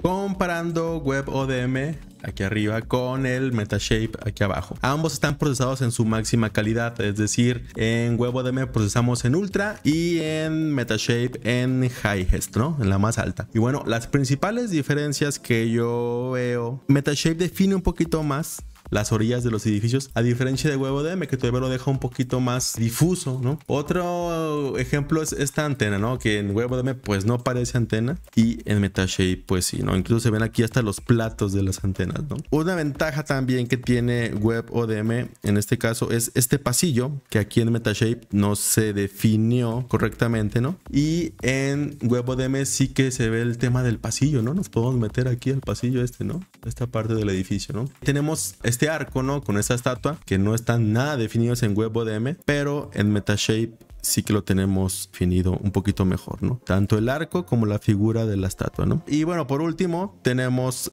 Comparando Web aquí arriba con el MetaShape aquí abajo. Ambos están procesados en su máxima calidad, es decir, en WebODM procesamos en ultra y en MetaShape en highest, ¿no? En la más alta. Y bueno, las principales diferencias que yo veo, MetaShape define un poquito más las orillas de los edificios, a diferencia de Huevo que todavía lo deja un poquito más difuso, ¿no? Otro ejemplo es esta antena, ¿no? Que en Huevo pues no parece antena y en Metashape pues sí, ¿no? Incluso se ven aquí hasta los platos de las antenas, ¿no? Una ventaja también que tiene Web en este caso es este pasillo que aquí en Metashape no se definió correctamente, ¿no? Y en WebODM sí que se ve el tema del pasillo, ¿no? Nos podemos meter aquí al pasillo este, ¿no? Esta parte del edificio, ¿no? Tenemos este este arco, ¿no? Con esa estatua, que no están nada definidos en WebODM, pero en Metashape sí que lo tenemos definido un poquito mejor, ¿no? Tanto el arco como la figura de la estatua, ¿no? Y bueno, por último, tenemos